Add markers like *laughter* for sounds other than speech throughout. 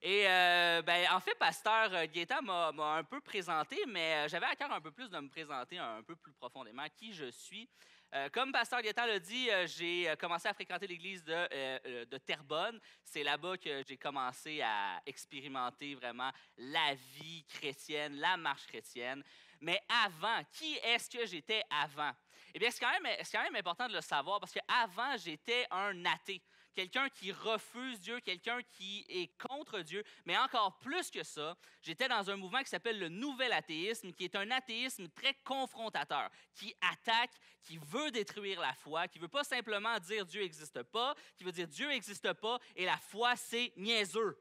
Et euh, ben, en fait, Pasteur euh, Guetta m'a un peu présenté, mais euh, j'avais à cœur un peu plus de me présenter un peu plus profondément qui je suis. comme Pasteur Guetta l'a dit, j'ai commencé à fréquenter l'église de, Terbonne. Terrebonne. C'est là-bas que j'ai commencé à expérimenter vraiment la vie chrétienne, la marche chrétienne. Mais avant, qui est-ce que j'étais avant? Eh bien, c'est quand, quand, même important de le savoir parce qu'avant, j'étais un athée quelqu'un qui refuse Dieu, quelqu'un qui est contre Dieu. Mais encore plus que ça, j'étais dans un mouvement qui s'appelle le nouvel athéisme, qui est un athéisme très confrontateur, qui attaque, qui veut détruire la foi, qui veut pas simplement dire Dieu n'existe pas, qui veut dire Dieu n'existe pas et la foi, c'est niaiseux.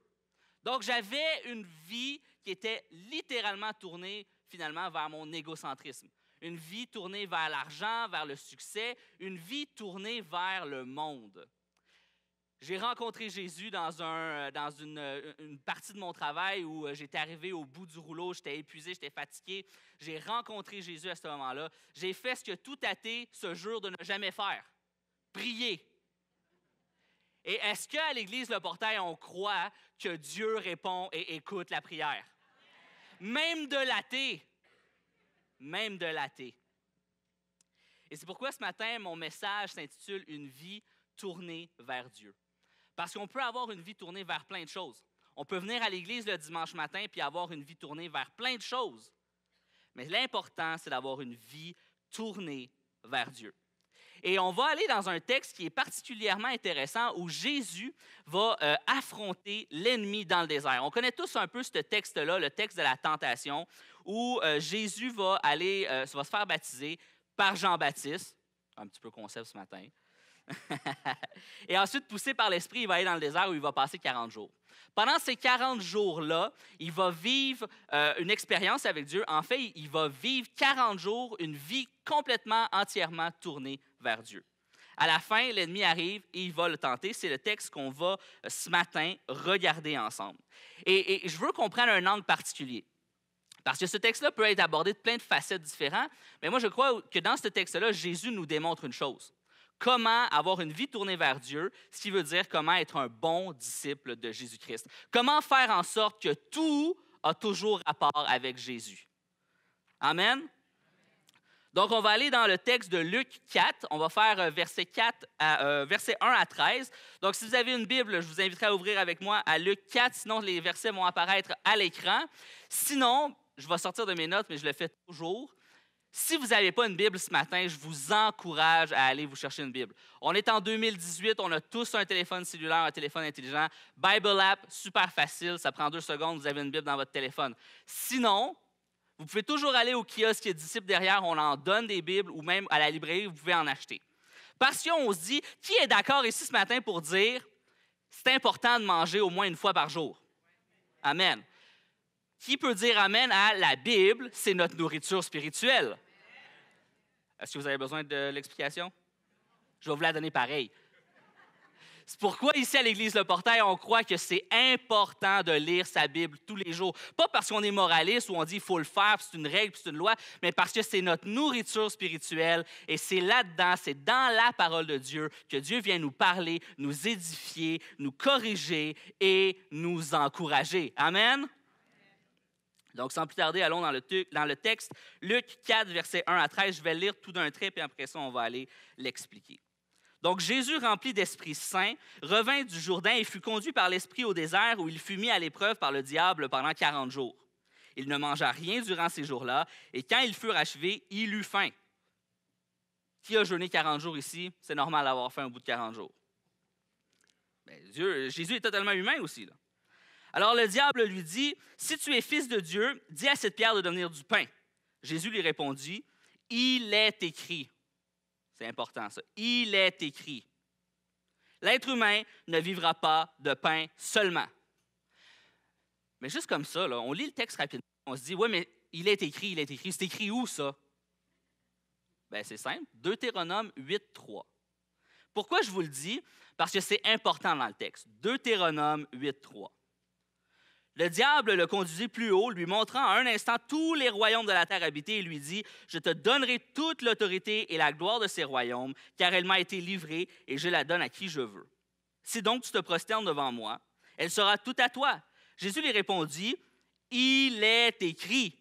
Donc j'avais une vie qui était littéralement tournée finalement vers mon égocentrisme une vie tournée vers l'argent, vers le succès, une vie tournée vers le monde. J'ai rencontré Jésus dans, un, euh, dans une, euh, une, partie de mon travail où euh, j'étais arrivé au bout du rouleau, j'étais épuisé, j'étais fatigué. J'ai rencontré Jésus à ce moment-là. J'ai fait ce que tout athée se jure de ne jamais faire prier. Et est-ce qu'à l'Église Le Portail, on croit que Dieu répond et écoute la prière? Même de l'athée. Même de l'athée. Et c'est pourquoi ce matin, mon message s'intitule Une vie tournée vers Dieu. Parce qu'on peut avoir une vie tournée vers plein de choses. On peut venir à l'église le dimanche matin puis avoir une vie tournée vers plein de choses. Mais l'important, c'est d'avoir une vie tournée vers Dieu. Et on va aller dans un texte qui est particulièrement intéressant où Jésus va euh, affronter l'ennemi dans le désert. On connaît tous un peu ce texte-là, le texte de la tentation, où euh, Jésus va aller, euh, va se faire baptiser par Jean-Baptiste. Un petit peu concept ce matin. *laughs* et ensuite, poussé par l'Esprit, il va aller dans le désert où il va passer 40 jours. Pendant ces 40 jours-là, il va vivre euh, une expérience avec Dieu. En fait, il va vivre 40 jours une vie complètement, entièrement tournée vers Dieu. À la fin, l'ennemi arrive et il va le tenter. C'est le texte qu'on va euh, ce matin regarder ensemble. Et, et je veux qu'on prenne un angle particulier. Parce que ce texte-là peut être abordé de plein de facettes différentes, mais moi je crois que dans ce texte-là, Jésus nous démontre une chose comment avoir une vie tournée vers Dieu, ce qui veut dire comment être un bon disciple de Jésus-Christ. Comment faire en sorte que tout a toujours rapport avec Jésus. Amen. Donc, on va aller dans le texte de Luc 4. On va faire euh, verset, 4 euh, verset 1 à 13. Donc, si vous avez une Bible, je vous inviterai à ouvrir avec moi à Luc 4, sinon les versets vont apparaître à l'écran. Sinon, je vais sortir de mes notes, mais je le fais toujours. Si vous n'avez pas une Bible ce matin, je vous encourage à aller vous chercher une Bible. On est en 2018, on a tous un téléphone cellulaire, un téléphone intelligent. Bible App, super facile, ça prend deux secondes, vous avez une Bible dans votre téléphone. Sinon, vous pouvez toujours aller au kiosque qui est disciple derrière, on en donne des Bibles ou même à la librairie, vous pouvez en acheter. Parce qu'on se dit, qui est d'accord ici ce matin pour dire, c'est important de manger au moins une fois par jour? Amen. Qui peut dire Amen à la Bible, c'est notre nourriture spirituelle? Est-ce que vous avez besoin de l'explication? Je vais vous la donner pareil. C'est pourquoi ici à l'Église Le Portail, on croit que c'est important de lire sa Bible tous les jours. Pas parce qu'on est moraliste ou on dit il faut le faire, c'est une règle, c'est une loi, mais parce que c'est notre nourriture spirituelle et c'est là-dedans, c'est dans la parole de Dieu que Dieu vient nous parler, nous édifier, nous corriger et nous encourager. Amen. Donc, sans plus tarder, allons dans le, texte. Luc 4, versets 1 à 13. Je vais lire tout d'un trait, puis après ça, on va aller l'expliquer. Donc Jésus, rempli d'Esprit Saint, revint du Jourdain et fut conduit par l'Esprit au désert où il fut mis à l'épreuve par le diable pendant 40 jours. Il ne mangea rien durant ces jours-là, et quand ils furent achevés, il eut faim. Qui a jeûné 40 jours ici? C'est normal d'avoir faim au bout de 40 jours. Ben, Dieu, Jésus est totalement humain aussi. Là. Alors le diable lui dit, Si tu es fils de Dieu, dis à cette pierre de devenir du pain. Jésus lui répondit, Il est écrit. C'est important ça. Il est écrit. L'être humain ne vivra pas de pain seulement. Mais juste comme ça, on lit le texte rapidement, on se dit, oui, mais il est écrit, il est écrit. C'est écrit où ça? Bien, c'est simple. Deutéronome 8.3. Pourquoi je vous le dis? Parce que c'est important dans le texte. Deutéronome 8.3. Le diable le conduisit plus haut, lui montrant en un instant tous les royaumes de la terre habités, et lui dit, Je te donnerai toute l'autorité et la gloire de ces royaumes, car elle m'a été livrée, et je la donne à qui je veux. Si donc tu te prosternes devant moi, elle sera toute à toi. Jésus lui répondit, Il est écrit,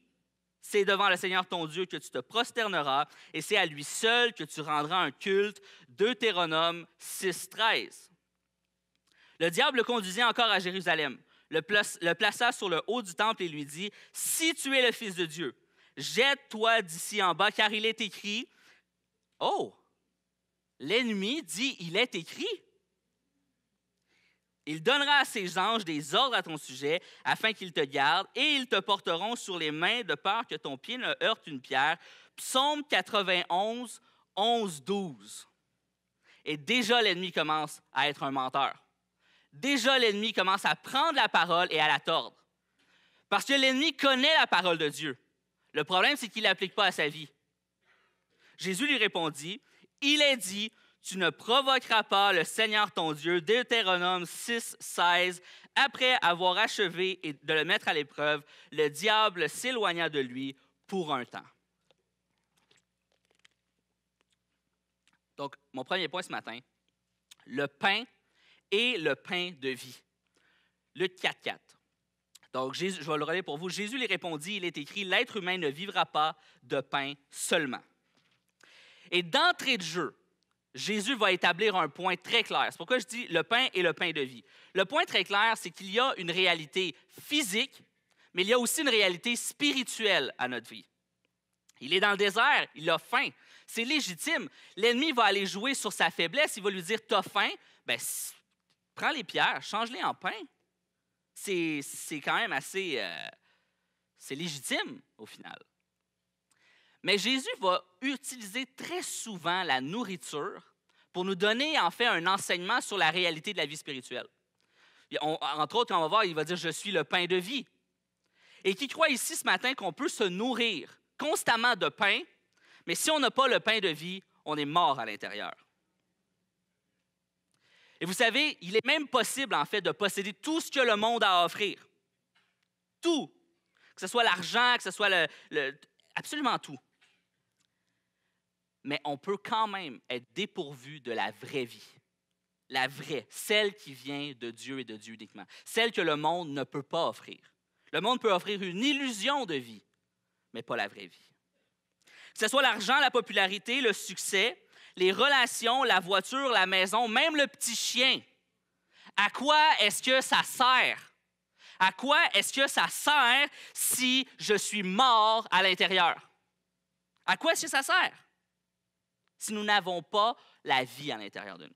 c'est devant le Seigneur ton Dieu que tu te prosterneras, et c'est à lui seul que tu rendras un culte. Deutéronome 6.13. » Le diable le conduisit encore à Jérusalem le, plaça sur le haut du temple et lui dit, Si tu es le Fils de Dieu, jette-toi d'ici en bas, car il est écrit, Oh, l'ennemi dit, il est écrit. Il donnera à ses anges des ordres à ton sujet afin qu'ils te gardent et ils te porteront sur les mains de peur que ton pied ne heurte une pierre. Psaume 91, 11, 12. Et déjà l'ennemi commence à être un menteur déjà l'ennemi commence à prendre la parole et à la tordre. Parce que l'ennemi connaît la parole de Dieu. Le problème, c'est qu'il ne l'applique pas à sa vie. Jésus lui répondit, Il est dit, tu ne provoqueras pas le Seigneur ton Dieu, Deutéronome 6, 16. Après avoir achevé et de le mettre à l'épreuve, le diable s'éloigna de lui pour un temps. Donc, mon premier point ce matin, le pain et le pain de vie. Luc 4, 4. Donc, je vais le relayer pour vous. Jésus lui répondit, il est écrit, l'être humain ne vivra pas de pain seulement. Et d'entrée de jeu, Jésus va établir un point très clair. C'est pourquoi je dis le pain et le pain de vie. Le point très clair, c'est qu'il y a une réalité physique, mais il y a aussi une réalité spirituelle à notre vie. Il est dans le désert, il a faim. C'est légitime. L'ennemi va aller jouer sur sa faiblesse, il va lui dire as faim, ben, prends les pierres, change-les en pain. C'est quand même assez... Euh, c'est légitime au final. Mais Jésus va utiliser très souvent la nourriture pour nous donner en fait un enseignement sur la réalité de la vie spirituelle. entre autres, on va voir, il va dire Je suis le pain de vie. Et qui croit ici ce matin qu'on peut se nourrir constamment de pain, mais si on n'a pas le pain de vie, on est mort à l'intérieur. Et vous savez, il est même possible, en fait, de posséder tout ce que le monde a à offrir. Tout. Que ce soit l'argent, que ce soit le, absolument tout. Mais on peut quand même être dépourvu de la vraie vie. La vraie, celle qui vient de Dieu et de Dieu uniquement. Celle que le monde ne peut pas offrir. Le monde peut offrir une illusion de vie, mais pas la vraie vie. Que ce soit l'argent, la popularité, le succès, les relations, la voiture, la maison, même le petit chien. À quoi est-ce que ça sert? À quoi est-ce que ça sert si je suis mort à l'intérieur? À quoi est-ce que ça sert si nous n'avons pas la vie à l'intérieur de nous?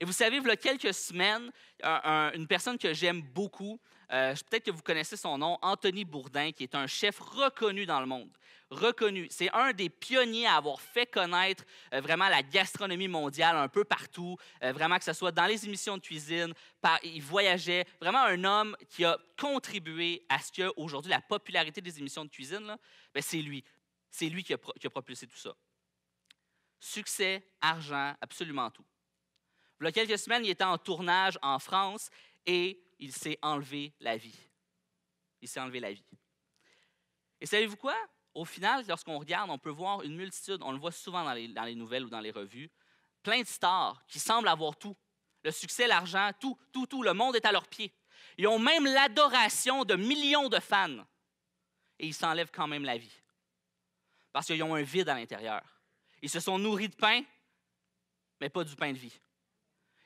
Et vous savez, il y a quelques semaines, une personne que j'aime beaucoup, euh, peut-être que vous connaissez son nom, Anthony Bourdin, qui est un chef reconnu dans le monde reconnu. C'est un des pionniers à avoir fait connaître euh, vraiment la gastronomie mondiale un peu partout, euh, vraiment que ce soit dans les émissions de cuisine, il voyageait, vraiment un homme qui a contribué à ce que aujourd'hui la popularité des émissions de cuisine, ben, c'est lui. C'est lui qui a, qui a, propulsé tout ça. Succès, argent, absolument tout. Il y a quelques semaines, il était en tournage en France et il s'est enlevé la vie. Il s'est enlevé la vie. Et savez-vous quoi? au final, lorsqu'on regarde, on peut voir une multitude, on le voit souvent dans les, nouvelles ou dans les revues, plein de stars qui semblent avoir tout. Le succès, l'argent, tout, tout, tout. Le monde est à leurs pieds. Ils ont même l'adoration de millions de fans. Et ils s'enlèvent quand même la vie. Parce qu'ils ont un vide à l'intérieur. Ils se sont nourris de pain, mais pas du pain de vie.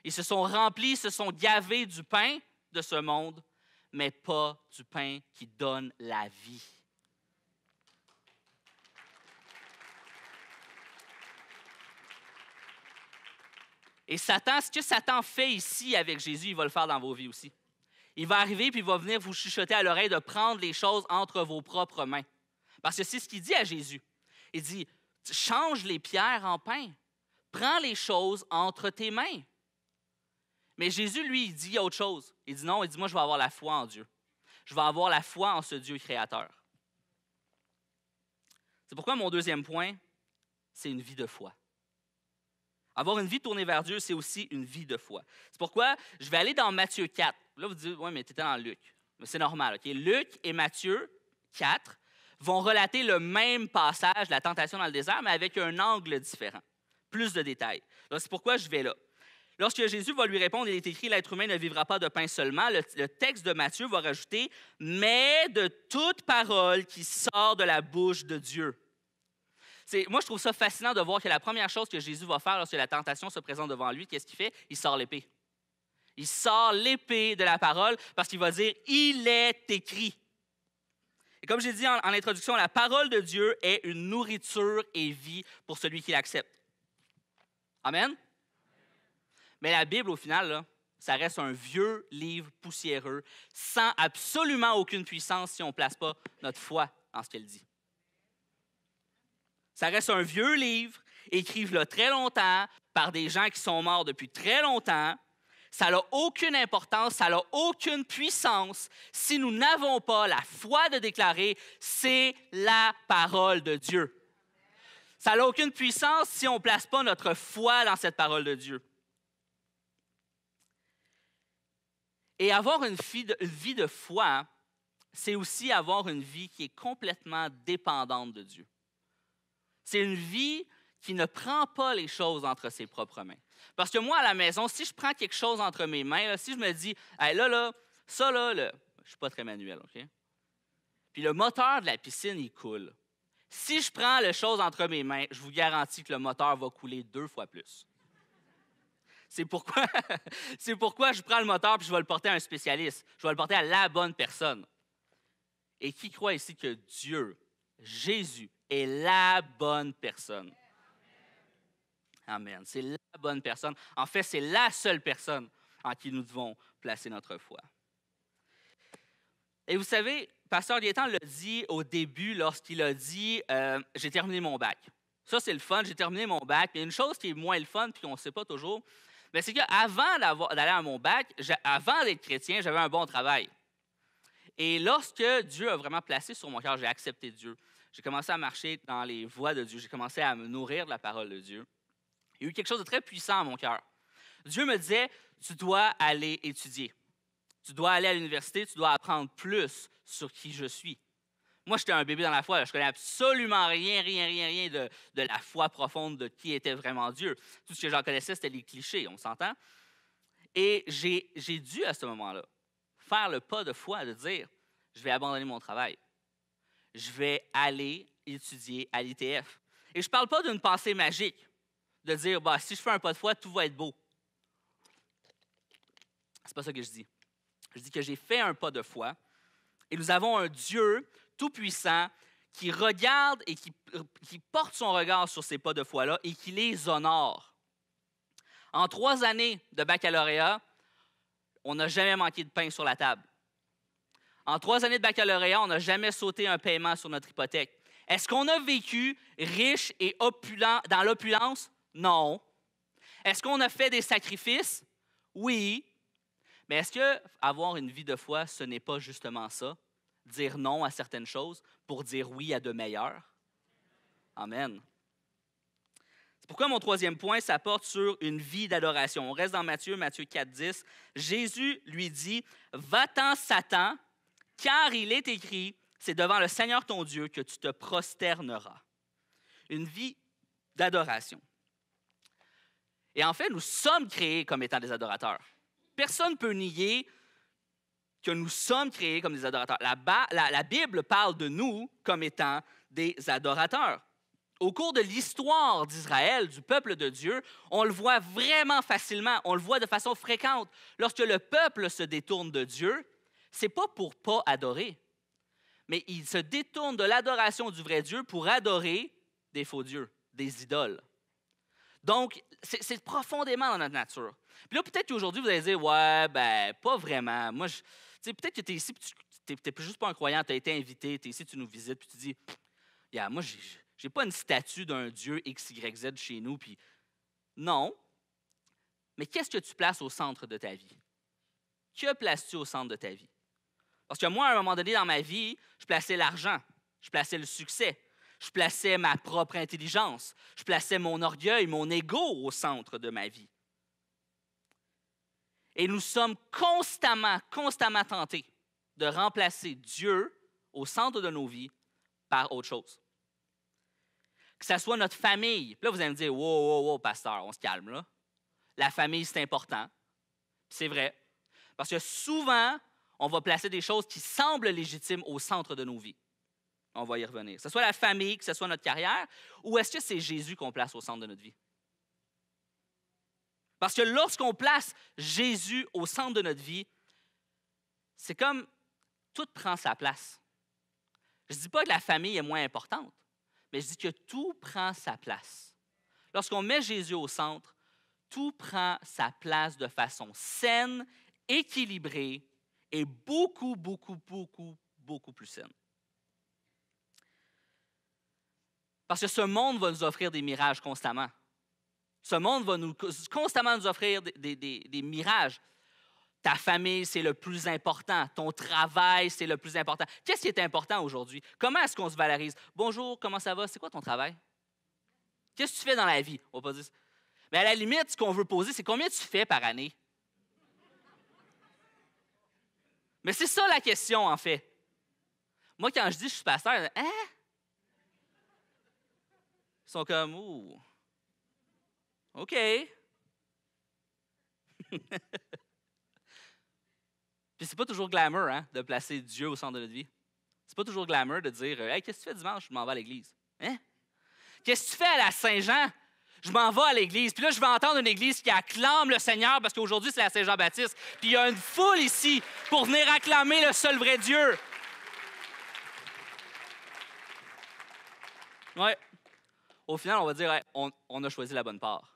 Ils se sont remplis, se sont gavés du pain de ce monde, mais pas du pain qui donne la vie. Et Satan, ce que Satan fait ici avec Jésus, il va le faire dans vos vies aussi. Il va arriver puis il va venir vous chuchoter à l'oreille de prendre les choses entre vos propres mains. Parce que c'est ce qu'il dit à Jésus. Il dit change les pierres en pain. Prends les choses entre tes mains. Mais Jésus, lui, il dit autre chose. Il dit non, il dit moi, je vais avoir la foi en Dieu. Je vais avoir la foi en ce Dieu créateur. C'est pourquoi mon deuxième point, c'est une vie de foi. Avoir une vie tournée vers Dieu, c'est aussi une vie de foi. C'est pourquoi je vais aller dans Matthieu 4. Là, vous dites, oui, mais tu étais dans Luc. Mais c'est normal, OK? Luc et Matthieu 4 vont relater le même passage, la tentation dans le désert, mais avec un angle différent. Plus de détails. C'est pourquoi je vais là. Lorsque Jésus va lui répondre, il est écrit, l'être humain ne vivra pas de pain seulement, le, texte de Matthieu va rajouter, mais de toute parole qui sort de la bouche de Dieu moi, je trouve ça fascinant de voir que la première chose que Jésus va faire lorsque la tentation se présente devant lui, qu'est-ce qu'il fait? Il sort l'épée. Il sort l'épée de la parole parce qu'il va dire, il est écrit. Et comme j'ai dit en, introduction, la parole de Dieu est une nourriture et vie pour celui qui l'accepte. Amen? Mais la Bible, au final, ça reste un vieux livre poussiéreux, sans absolument aucune puissance si on ne place pas notre foi en ce qu'elle dit. Ça reste un vieux livre, écrit le très longtemps par des gens qui sont morts depuis très longtemps. Ça n'a aucune importance, ça n'a aucune puissance si nous n'avons pas la foi de déclarer c'est la parole de Dieu. Ça n'a aucune puissance si on ne place pas notre foi dans cette parole de Dieu. Et avoir une vie de foi, hein, c'est aussi avoir une vie qui est complètement dépendante de Dieu. C'est une vie qui ne prend pas les choses entre ses propres mains. Parce que moi, à la maison, si je prends quelque chose entre mes mains, si je me dis, hey, là, là, ça, là, là, je suis pas très manuel, OK? Puis le moteur de la piscine, il coule. Si je prends les choses entre mes mains, je vous garantis que le moteur va couler deux fois plus. C'est pourquoi, *laughs* c'est pourquoi je prends le moteur et je vais le porter à un spécialiste. Je vais le porter à la bonne personne. Et qui croit ici que Dieu, Jésus, est la bonne personne. Amen. C'est la bonne personne. En fait, c'est la seule personne en qui nous devons placer notre foi. Et vous savez, Pasteur Gaétan l'a dit au début lorsqu'il a dit euh, J'ai terminé mon bac. Ça, c'est le fun, j'ai terminé mon bac. Mais une chose qui est moins le fun, puis qu'on ne sait pas toujours, ben, c'est qu'avant d'aller à mon bac, avant d'être chrétien, j'avais un bon travail. Et lorsque Dieu a vraiment placé sur mon cœur, j'ai accepté Dieu. J'ai commencé à marcher dans les voies de Dieu. J'ai commencé à me nourrir de la parole de Dieu. Il y a eu quelque chose de très puissant à mon cœur. Dieu me disait, tu dois aller étudier. Tu dois aller à l'université, tu dois apprendre plus sur qui je suis. Moi, j'étais un bébé dans la foi. Je ne connais absolument rien, rien, rien, rien de, de la foi profonde de qui était vraiment Dieu. Tout ce que j'en connaissais, c'était les clichés, on s'entend? Et j'ai dû, à ce moment-là, faire le pas de foi de dire, je vais abandonner mon travail je vais aller étudier à l'ITF. Et je ne parle pas d'une pensée magique, de dire, bah, si je fais un pas de foi, tout va être beau. C'est pas ça que je dis. Je dis que j'ai fait un pas de foi et nous avons un Dieu tout-puissant qui regarde et qui, qui, porte son regard sur ces pas de foi-là et qui les honore. En trois années de baccalauréat, on n'a jamais manqué de pain sur la table. En trois années de baccalauréat, on n'a jamais sauté un paiement sur notre hypothèque. Est-ce qu'on a vécu riche et opulent dans l'opulence? Non. Est-ce qu'on a fait des sacrifices? Oui. Mais est-ce que avoir une vie de foi, ce n'est pas justement ça? Dire non à certaines choses pour dire oui à de meilleures? Amen. C'est pourquoi mon troisième point, ça porte sur une vie d'adoration. On reste dans Matthieu, Matthieu 4, 10. Jésus lui dit, Va-t'en, Satan, car il est écrit, c'est devant le Seigneur ton Dieu que tu te prosterneras. Une vie d'adoration. Et en fait, nous sommes créés comme étant des adorateurs. Personne ne peut nier que nous sommes créés comme des adorateurs. La, la Bible parle de nous comme étant des adorateurs. Au cours de l'histoire d'Israël, du peuple de Dieu, on le voit vraiment facilement, on le voit de façon fréquente. Lorsque le peuple se détourne de Dieu, c'est pas pour pas adorer, mais il se détourne de l'adoration du vrai Dieu pour adorer des faux dieux, des idoles. Donc, c'est profondément dans notre nature. Puis là, peut-être qu'aujourd'hui, vous allez dire, ouais, ben, pas vraiment. Moi, je, peut-être que tu es ici, tu n'es juste pas un croyant, tu as été invité, tu es ici, tu nous visites, puis tu dis, yeah, moi, je n'ai pas une statue d'un Dieu XYZ chez nous, puis non. Mais qu'est-ce que tu places au centre de ta vie? Que places-tu au centre de ta vie? Parce que moi, à un moment donné dans ma vie, je plaçais l'argent, je plaçais le succès, je plaçais ma propre intelligence, je plaçais mon orgueil, mon ego au centre de ma vie. Et nous sommes constamment, constamment tentés de remplacer Dieu au centre de nos vies par autre chose. Que ce soit notre famille. là, vous allez me dire, wow, wow, wow, pasteur, on se calme là. La famille, c'est important. C'est vrai. Parce que souvent, on va placer des choses qui semblent légitimes au centre de nos vies. On va y revenir. Que ce soit la famille, que ce soit notre carrière, ou est-ce que c'est Jésus qu'on place au centre de notre vie? Parce que lorsqu'on place Jésus au centre de notre vie, c'est comme tout prend sa place. Je ne dis pas que la famille est moins importante, mais je dis que tout prend sa place. Lorsqu'on met Jésus au centre, tout prend sa place de façon saine, équilibrée est beaucoup, beaucoup, beaucoup, beaucoup plus saine. Parce que ce monde va nous offrir des mirages constamment. Ce monde va nous, constamment nous offrir des, mirages. Ta famille, c'est le plus important. Ton travail, c'est le plus important. Qu'est-ce qui est important aujourd'hui? Comment est-ce qu'on se valorise? Bonjour, comment ça va? C'est quoi ton travail? Qu'est-ce que tu fais dans la vie? On va pas Mais à la limite, ce qu'on veut poser, c'est combien tu fais par année? Mais c'est ça la question, en fait. Moi, quand je dis je suis pasteur, hein? Ils sont comme, Oh, OK. *laughs* Puis c'est pas toujours glamour, hein, de placer Dieu au centre de notre vie. C'est pas toujours glamour de dire, euh, hey, qu'est-ce que tu fais dimanche? Je m'en vais à l'église. Hein? Qu'est-ce que tu fais à la Saint-Jean? Je m'en vais à l'église. Puis là, je vais entendre une église qui acclame le Seigneur parce qu'aujourd'hui, c'est la Saint-Jean-Baptiste. Puis il y a une foule ici pour venir acclamer le seul vrai Dieu. Oui, Au final, on va dire, on, a choisi la bonne part.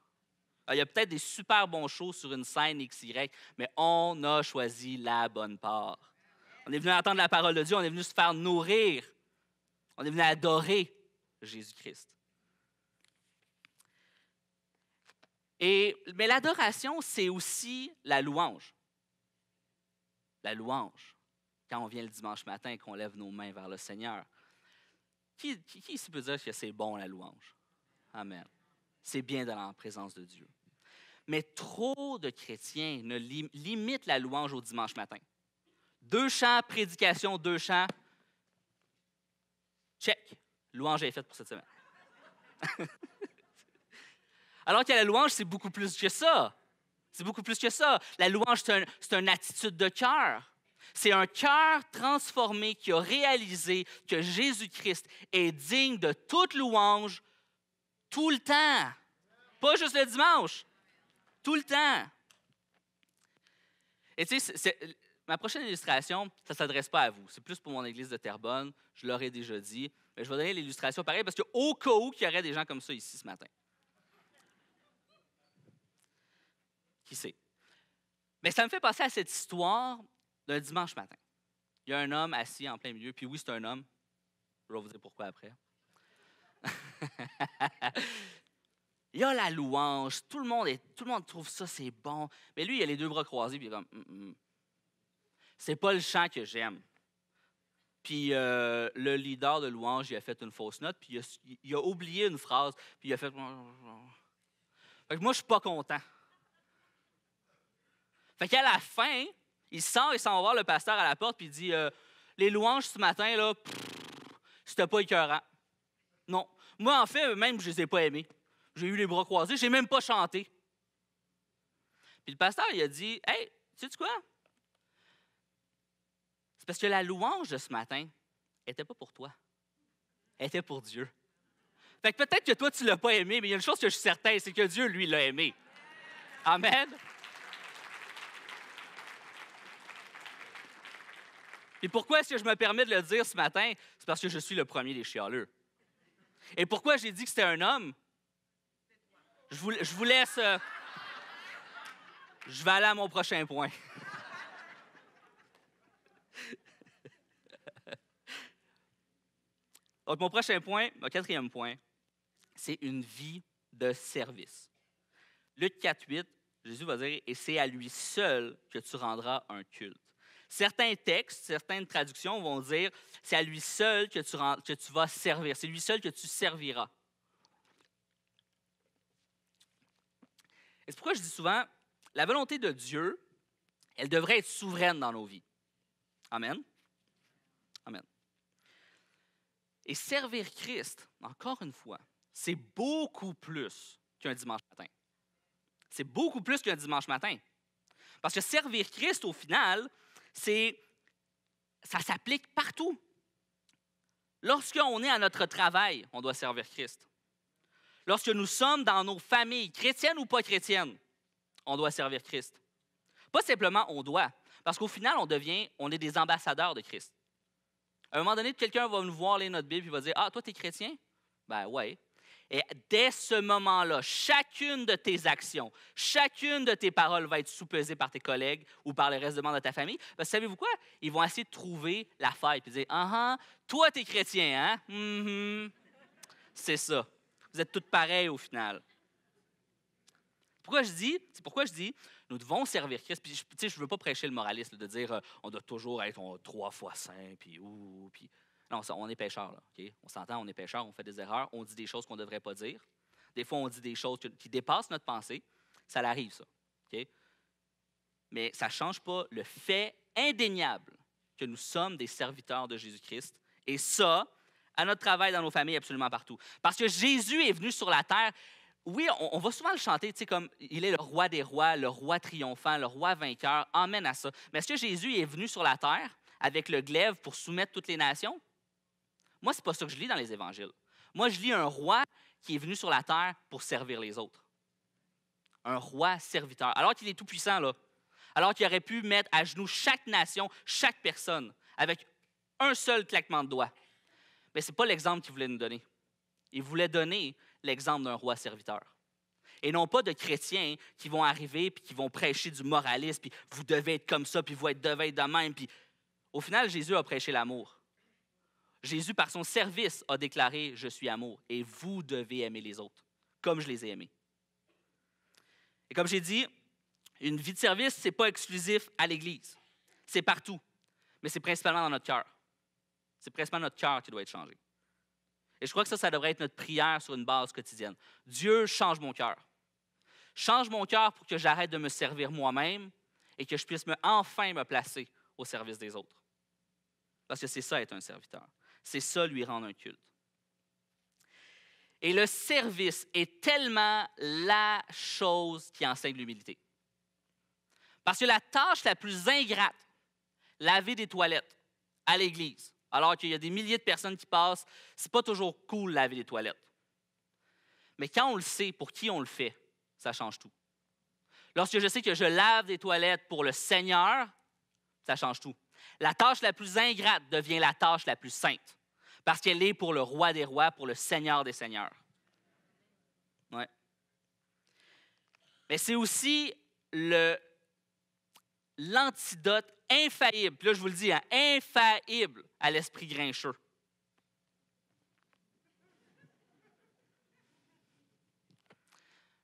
Euh, il y a peut-être des super bons shows sur une scène XY, mais on a choisi la bonne part. On est venu entendre la parole de Dieu, on est venu se faire nourrir, on est venu adorer Jésus-Christ. mais l'adoration, c'est aussi la louange. La louange. Quand on vient le dimanche matin et qu'on lève nos mains vers le Seigneur. Qui, qui, peut dire que c'est bon la louange? Amen. C'est bien dans la présence de Dieu. Mais trop de chrétiens ne limitent la louange au dimanche matin. Deux chants, prédication, deux chants. Check. Louange est faite pour cette semaine. *laughs* Alors que la louange, c'est beaucoup plus que ça. C'est beaucoup plus que ça. La louange, c'est une attitude de cœur. C'est un cœur transformé qui a réalisé que Jésus-Christ est digne de toute louange tout le temps. Pas juste le dimanche, tout le temps. Et tu sais, ma prochaine illustration, ça ne s'adresse pas à vous. C'est plus pour mon église de Terrebonne. Je l'aurais déjà dit. Mais je vais donner l'illustration pareil parce qu'au cas où qu'il y aurait des gens comme ça ici ce matin. Mais ça me fait passer à cette histoire d'un dimanche matin. Il y a un homme assis en plein milieu, puis oui, c'est un homme. Je vais vous dire pourquoi après. *laughs* il y a la louange, tout le monde, tout le monde trouve ça, c'est bon. Mais lui, il a les deux bras croisés, puis il est comme, mm, mm. c'est pas le chant que j'aime. Puis euh, le leader de louange, il a fait une fausse note, puis il a, oublié une phrase, puis il a fait. *laughs* moi, je suis pas content. Fait qu'à la fin, il sort, il s'en va voir le pasteur à la porte, puis il dit euh, Les louanges ce matin, là, c'était pas écœurant. Non. Moi, en fait, même, je les ai pas aimés. J'ai eu les bras croisés, j'ai même pas chanté. Puis le pasteur, il a dit Hey, sais quoi C'est parce que la louange de ce matin, était pas pour toi, elle était pour Dieu. Fait que peut-être que toi, tu l'as pas aimé, mais il y a une chose que je suis certain, c'est que Dieu, lui, l'a aimé. Amen. Et pourquoi est-ce que je me permets de le dire ce matin? C'est parce que je suis le premier des chialeux. Et pourquoi j'ai dit que c'était un homme? Je vous, laisse. Euh, je vais aller à mon prochain point. *laughs* Donc, mon prochain point, mon quatrième point, c'est une vie de service. Luc 4, 8, Jésus va dire, et c'est à lui seul que tu rendras un culte. Certains textes, certaines traductions vont dire, c'est à lui seul que tu, que tu vas servir, c'est lui seul que tu serviras. Et c'est pourquoi je dis souvent, la volonté de Dieu, elle devrait être souveraine dans nos vies. Amen. Amen. Et servir Christ, encore une fois, c'est beaucoup plus qu'un dimanche matin. C'est beaucoup plus qu'un dimanche matin. Parce que servir Christ, au final, c'est, ça s'applique partout. Lorsqu'on est à notre travail, on doit servir Christ. Lorsque nous sommes dans nos familles, chrétiennes ou pas chrétiennes, on doit servir Christ. Pas simplement on doit, parce qu'au final, on devient, on est des ambassadeurs de Christ. À un moment donné, quelqu'un va nous voir lire notre Bible et va dire Ah, toi, tu es chrétien Ben ouais. Et dès ce moment-là, chacune de tes actions, chacune de tes paroles va être soupesée par tes collègues ou par le reste de membres de ta famille. Parce que savez-vous quoi? Ils vont essayer de trouver la faille puis dire Ah, uh ah, -huh, toi, t'es chrétien, hein? Mm-hmm. C'est ça. Vous êtes toutes pareilles au final. Pourquoi je dis, c'est pourquoi je dis, nous devons servir Christ. Puis, je ne veux pas prêcher le moraliste de dire euh, on doit toujours être trois fois saint, puis ouh, puis on, est pêcheurs, là, on s'entend, on est pêcheur, on fait des erreurs, on dit des choses qu'on ne devrait pas dire. Des fois, on dit des choses qui dépassent notre pensée. Ça l'arrive, ça. Mais ça ne change pas le fait indéniable que nous sommes des serviteurs de Jésus-Christ. Et ça, à notre travail, dans nos familles, absolument partout. Parce que Jésus est venu sur la terre. Oui, on, va souvent le chanter, tu sais, comme il est le roi des rois, le roi triomphant, le roi vainqueur. Amen à ça. Mais est-ce que Jésus est venu sur la terre avec le glaive pour soumettre toutes les nations? Moi, c'est pas ça que je lis dans les évangiles. Moi, je lis un roi qui est venu sur la terre pour servir les autres. Un roi serviteur. Alors qu'il est tout puissant, là. Alors qu'il aurait pu mettre à genoux chaque nation, chaque personne, avec un seul claquement de doigts. Mais ce n'est pas l'exemple qu'il voulait nous donner. Il voulait donner l'exemple d'un roi serviteur. Et non pas de chrétiens qui vont arriver puis qui vont prêcher du moralisme, puis vous devez être comme ça, puis vous devez être de même. Puis... Au final, Jésus a prêché l'amour. Jésus, par son service, a déclaré, je suis amour, et vous devez aimer les autres, comme je les ai aimés. Et comme j'ai dit, une vie de service, ce n'est pas exclusif à l'Église. C'est partout, mais c'est principalement dans notre cœur. C'est principalement notre cœur qui doit être changé. Et je crois que ça, ça devrait être notre prière sur une base quotidienne. Dieu, change mon cœur. Change mon cœur pour que j'arrête de me servir moi-même et que je puisse me, enfin me placer au service des autres. Parce que c'est ça être un serviteur. C'est ça lui rendre un culte. Et le service est tellement la chose qui enseigne l'humilité. Parce que la tâche la plus ingrate, laver des toilettes à l'église, alors qu'il y a des milliers de personnes qui passent, c'est pas toujours cool laver des toilettes. Mais quand on le sait pour qui on le fait, ça change tout. Lorsque je sais que je lave des toilettes pour le Seigneur, ça change tout. La tâche la plus ingrate devient la tâche la plus sainte, parce qu'elle est pour le roi des rois, pour le seigneur des seigneurs. Mais c'est aussi le, l'antidote infaillible, là je vous le dis, hein, infaillible à l'esprit grincheux.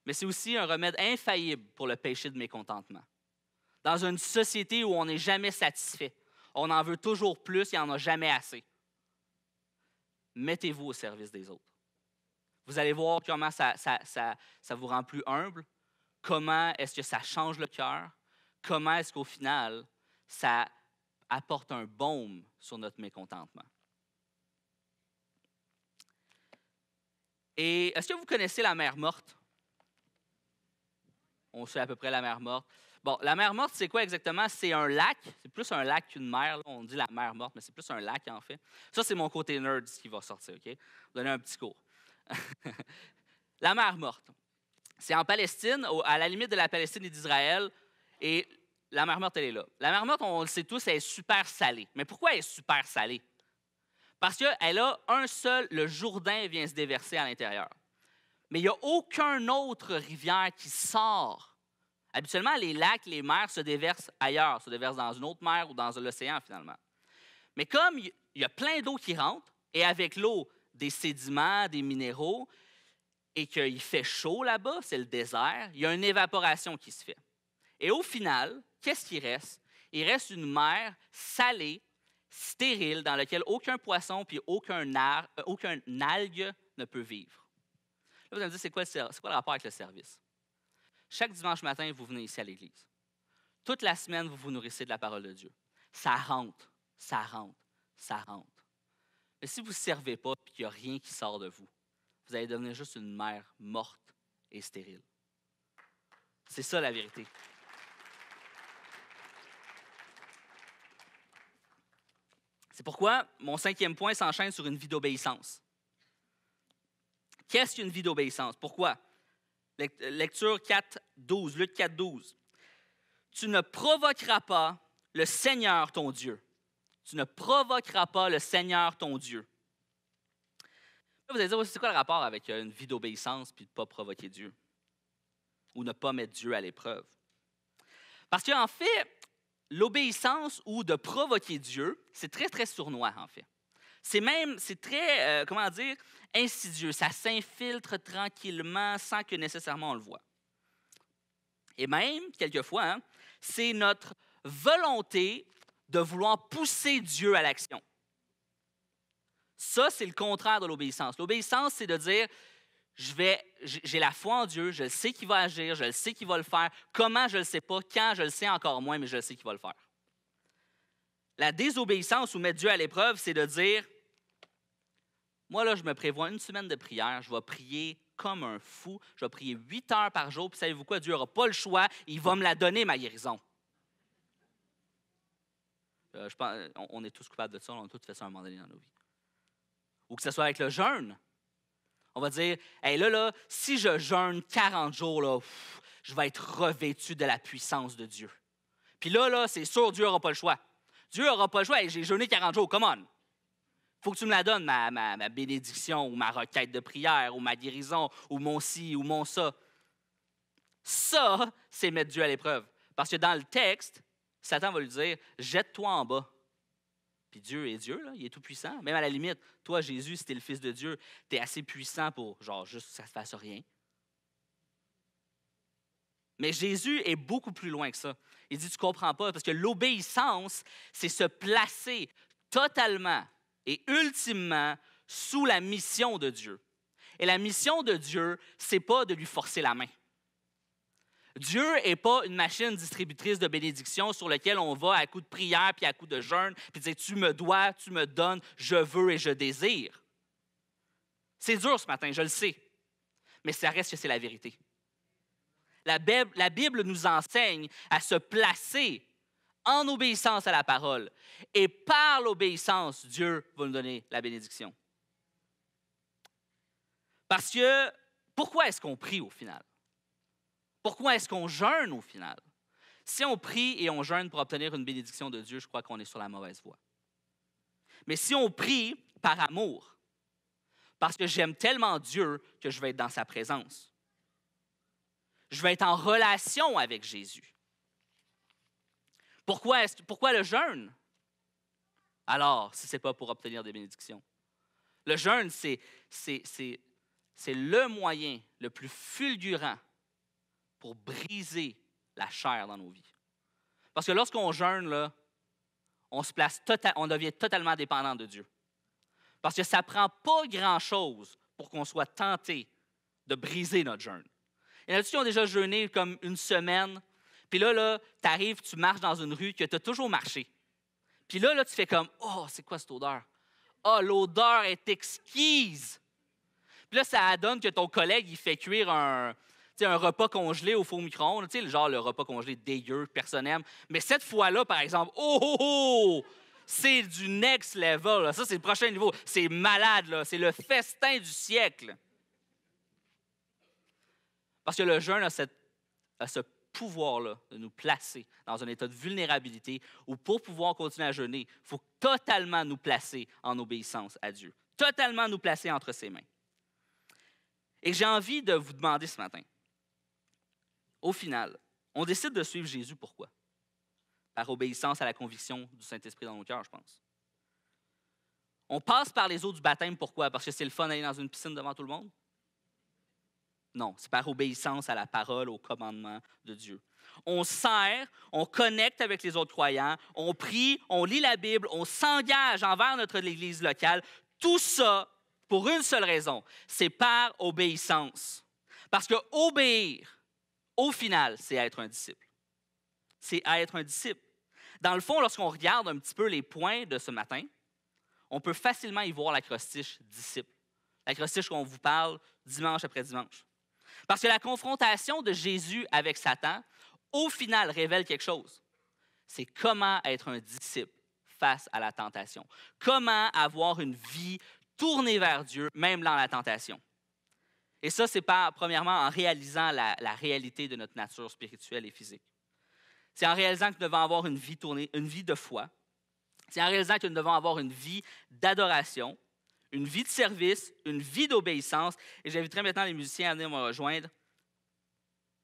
Mais c'est aussi un remède infaillible pour le péché de mécontentement. Dans une société où on n'est jamais satisfait, on en veut toujours plus, il n'y en a jamais assez. Mettez-vous au service des autres. Vous allez voir comment ça, ça, ça, ça vous rend plus humble, comment est-ce que ça change le cœur, comment est-ce qu'au final, ça apporte un baume sur notre mécontentement. Et est-ce que vous connaissez la mer morte? On sait à peu près la mer morte. Bon, la mer morte, c'est quoi exactement? C'est un lac. C'est plus un lac qu'une mer. On dit la mer morte, mais c'est plus un lac, en fait. Ça, c'est mon côté nerd qui va sortir, OK? Je vais donner un petit cours. *laughs* la mer morte, c'est en Palestine, à la limite de la Palestine et d'Israël. Et la mer morte, elle est là. La mer morte, on le sait tous, elle est super salée. Mais pourquoi elle est super salée? Parce qu'elle a un seul, le Jourdain vient se déverser à l'intérieur. Mais il n'y a aucun autre rivière qui sort Habituellement, les lacs, les mers se déversent ailleurs, se déversent dans une autre mer ou dans l'océan finalement. Mais comme il y a plein d'eau qui rentre, et avec l'eau, des sédiments, des minéraux, et qu'il fait chaud là-bas, c'est le désert, il y a une évaporation qui se fait. Et au final, qu'est-ce qui reste? Il reste une mer salée, stérile, dans laquelle aucun poisson puis aucun, euh, aucun algue ne peut vivre. Là, vous allez me dire, c'est quoi, quoi le rapport avec le service? Chaque dimanche matin, vous venez ici à l'Église. Toute la semaine, vous vous nourrissez de la parole de Dieu. Ça rentre, ça rentre, ça rentre. Mais si vous ne servez pas et qu'il n'y a rien qui sort de vous, vous allez devenir juste une mère morte et stérile. C'est ça la vérité. C'est pourquoi mon cinquième point s'enchaîne sur une vie d'obéissance. Qu'est-ce qu'une vie d'obéissance? Pourquoi? Lecture 4 12, Luc 4, 12. Tu ne provoqueras pas le Seigneur ton Dieu. Tu ne provoqueras pas le Seigneur ton Dieu. vous allez dire, c'est quoi le rapport avec euh, une vie d'obéissance puis de ne pas provoquer Dieu? Ou ne pas mettre Dieu à l'épreuve? Parce qu'en fait, l'obéissance ou de provoquer Dieu, c'est très, très sournois, en fait. C'est même, c'est très, euh, comment dire, insidieux. Ça s'infiltre tranquillement sans que nécessairement on le voit. Et même, quelquefois, hein, c'est notre volonté de vouloir pousser Dieu à l'action. Ça, c'est le contraire de l'obéissance. L'obéissance, c'est de dire, je vais, j'ai la foi en Dieu, je sais qu'il va agir, je le sais qu'il va le faire. Comment, je ne le sais pas. Quand, je le sais encore moins, mais je sais qu'il va le faire. La désobéissance ou mettre Dieu à l'épreuve, c'est de dire, moi, là, je me prévois une semaine de prière, je vais prier comme un fou. Je vais prier huit heures par jour, puis savez-vous quoi? Dieu n'aura pas le choix. Il va me la donner, ma guérison. Euh, je on, est tous coupables de ça. On a tous fait ça un moment donné dans nos vies. Ou que ce soit avec le jeûne. On va dire, hé, là, là, si je jeûne 40 jours, là, je vais être revêtu de la puissance de Dieu. Puis là, là, c'est sûr, Dieu n'aura pas le choix. Dieu n'aura pas le choix. J'ai jeûné 40 jours, come on faut que tu me la donnes, ma, ma, bénédiction ou ma requête de prière ou ma guérison ou mon ci ou mon ça. Ça, c'est mettre Dieu à l'épreuve. Parce que dans le texte, Satan va lui dire, jette-toi en bas. Puis Dieu est Dieu, là, il est tout puissant. Même à la limite, toi, Jésus, si tu es le Fils de Dieu, tu es assez puissant pour, genre, juste que ça ne se fasse rien. Mais Jésus est beaucoup plus loin que ça. Il dit, tu comprends pas, parce que l'obéissance, c'est se placer totalement et ultimement sous la mission de Dieu. Et la mission de Dieu, c'est pas de lui forcer la main. Dieu n'est pas une machine distributrice de bénédictions sur laquelle on va à coup de prière, puis à coup de jeûne, puis dire Tu me dois, tu me donnes, je veux et je désire. C'est dur ce matin, je le sais, mais ça reste que c'est la vérité. la Bible nous enseigne à se placer en obéissance à la parole. Et par l'obéissance, Dieu va nous donner la bénédiction. Parce que pourquoi est-ce qu'on prie au final? Pourquoi est-ce qu'on jeûne au final? Si on prie et on jeûne pour obtenir une bénédiction de Dieu, je crois qu'on est sur la mauvaise voie. Mais si on prie par amour, parce que j'aime tellement Dieu que je vais être dans sa présence, je vais être en relation avec Jésus. Pourquoi, le jeûne? Alors, si ce n'est pas pour obtenir des bénédictions. Le jeûne, c'est le moyen le plus fulgurant pour briser la chair dans nos vies. Parce que lorsqu'on jeûne, là, on, se place tota-, on devient totalement dépendant de Dieu. Parce que ça ne prend pas grand-chose pour qu'on soit tenté de briser notre jeûne. Il y en a qui ont déjà jeûné comme une semaine, puis là, là, tu arrives, tu marches dans une rue que tu as toujours marché. Puis là, là, tu fais comme Oh, c'est quoi cette odeur? Oh, l'odeur est exquise! Puis là, ça donne que ton collègue, il fait cuire un, un repas congelé au four micro-ondes, genre le repas congelé dégueu, personne n'aime. Mais cette fois-là, par exemple, oh, oh, oh! c'est du next level. Ça, c'est le prochain niveau. C'est malade, là. C'est le festin du siècle. Parce que le jeûne a, cette, a ce pouvoir-là de nous placer dans un état de vulnérabilité où pour pouvoir continuer à jeûner, il faut totalement nous placer en obéissance à Dieu, totalement nous placer entre ses mains. Et j'ai envie de vous demander ce matin, au final, on décide de suivre Jésus pourquoi? Par obéissance à la conviction du Saint-Esprit dans nos cœurs, je pense. On passe par les eaux du baptême pourquoi? Parce que c'est le fun d'aller dans une piscine devant tout le monde? Non, c'est par obéissance à la parole, au commandement de Dieu. On sert, on connecte avec les autres croyants, on prie, on lit la Bible, on s'engage envers notre Église locale. Tout ça pour une seule raison, c'est par obéissance. Parce que obéir, au final, c'est être un disciple. C'est être un disciple. Dans le fond, lorsqu'on regarde un petit peu les points de ce matin, on peut facilement y voir l'acrostiche disciple. L'acrostiche qu'on vous parle dimanche après dimanche. Parce que la confrontation de Jésus avec Satan, au final, révèle quelque chose. C'est comment être un disciple face à la tentation. Comment avoir une vie tournée vers Dieu, même dans la tentation. Et ça, c'est pas, premièrement, en réalisant la, la, réalité de notre nature spirituelle et physique. C'est en réalisant que nous devons avoir une vie tournée, une vie de foi. C'est en réalisant que nous devons avoir une vie d'adoration, une vie de service, une vie d'obéissance. Et j'inviterai maintenant les musiciens à venir me rejoindre.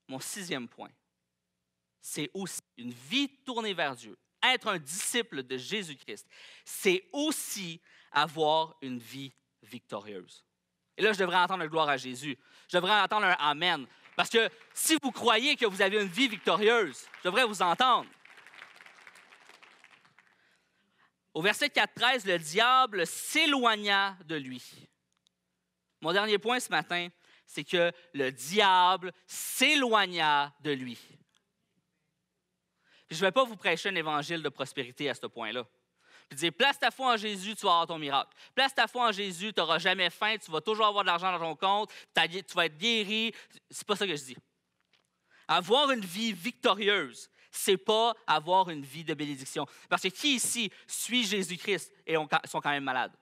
Mon sixième point, c'est aussi une vie tournée vers Dieu. Être un disciple de Jésus-Christ, c'est aussi avoir une vie victorieuse. Et là, je devrais entendre la gloire à Jésus. Je devrais entendre un Amen. Parce que si vous croyez que vous avez une vie victorieuse, je devrais vous entendre. Au verset 4-13, le diable s'éloigna de lui. Mon dernier point ce matin, c'est que le diable s'éloigna de lui. je ne vais pas vous prêcher un évangile de prospérité à ce point-là. Puis dire, place ta foi en Jésus, tu vas avoir ton miracle. Place ta foi en Jésus, tu n'auras jamais faim, tu vas toujours avoir de l'argent dans ton compte, tu vas être guéri. C'est pas ça que je dis. Avoir une vie victorieuse, c'est pas avoir une vie de bénédiction. Parce que qui ici suit Jésus-Christ et sont quand même malades?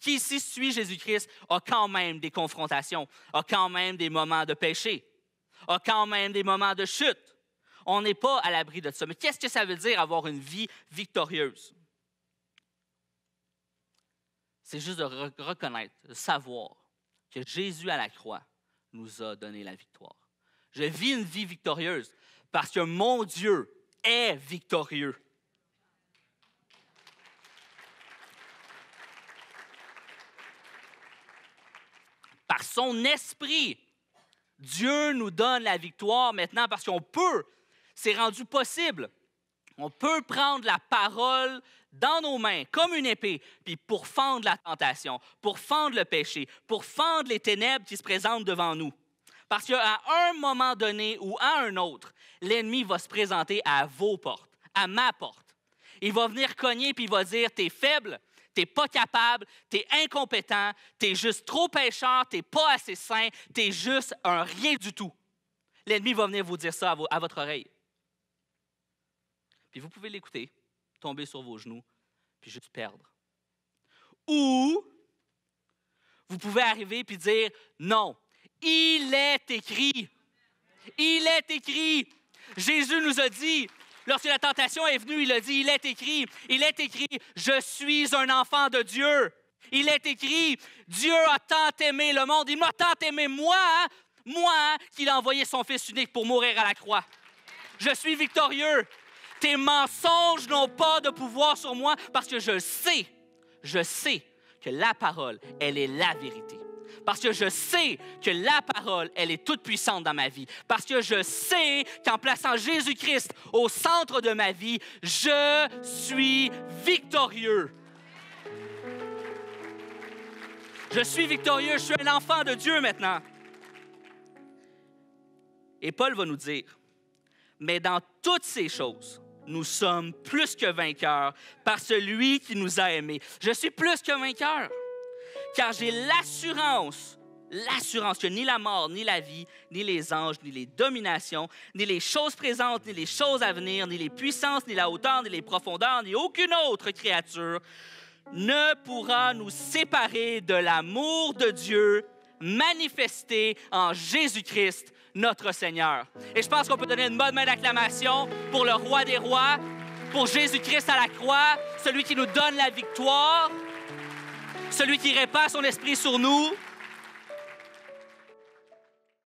Qui ici suit Jésus-Christ a quand même des confrontations, a quand même des moments de péché, a quand même des moments de chute? On n'est pas à l'abri de ça. Mais qu'est-ce que ça veut dire avoir une vie victorieuse? C'est juste de reconnaître, de savoir que Jésus à la croix nous a donné la victoire. Je vis une vie victorieuse parce que mon Dieu est victorieux. Par son esprit, Dieu nous donne la victoire maintenant parce qu'on peut, c'est rendu possible. On peut prendre la parole dans nos mains comme une épée, puis pour fendre la tentation, pour fendre le péché, pour fendre les ténèbres qui se présentent devant nous. Parce qu'à un moment donné ou à un autre, l'ennemi va se présenter à vos portes, à ma porte. Il va venir cogner puis il va dire T'es faible, t'es pas capable, t'es incompétent, t'es juste trop pécheur, t'es pas assez sain, t'es juste un rien du tout. L'ennemi va venir vous dire ça à, à votre oreille. Puis vous pouvez l'écouter, tomber sur vos genoux, puis juste perdre. Ou vous pouvez arriver puis dire non, il est écrit. Il est écrit. Jésus nous a dit, lorsque la tentation est venue, il a dit, il est écrit, il est écrit, je suis un enfant de Dieu. Il est écrit, Dieu a tant aimé le monde, il m'a tant aimé moi, moi, qu'il a envoyé son Fils unique pour mourir à la croix. Je suis victorieux. Tes mensonges n'ont pas de pouvoir sur moi parce que je sais, je sais que la parole, elle est la vérité. Parce que je sais que la parole, elle est toute puissante dans ma vie. Parce que je sais qu'en plaçant Jésus-Christ au centre de ma vie, je suis victorieux. Je suis victorieux, je suis un enfant de Dieu maintenant. Et Paul va nous dire, mais dans toutes ces choses, nous sommes plus que vainqueurs par celui qui nous a aimés. Je suis plus que vainqueur car j'ai l'assurance, l'assurance que ni la mort, ni la vie, ni les anges, ni les dominations, ni les choses présentes, ni les choses à venir, ni les puissances, ni la hauteur, ni les profondeurs, ni aucune autre créature ne pourra nous séparer de l'amour de Dieu manifesté en Jésus-Christ, notre Seigneur. Et je pense qu'on peut donner une bonne main d'acclamation pour le roi des rois, pour Jésus-Christ à la croix, celui qui nous donne la victoire. Celui qui répare son esprit sur nous,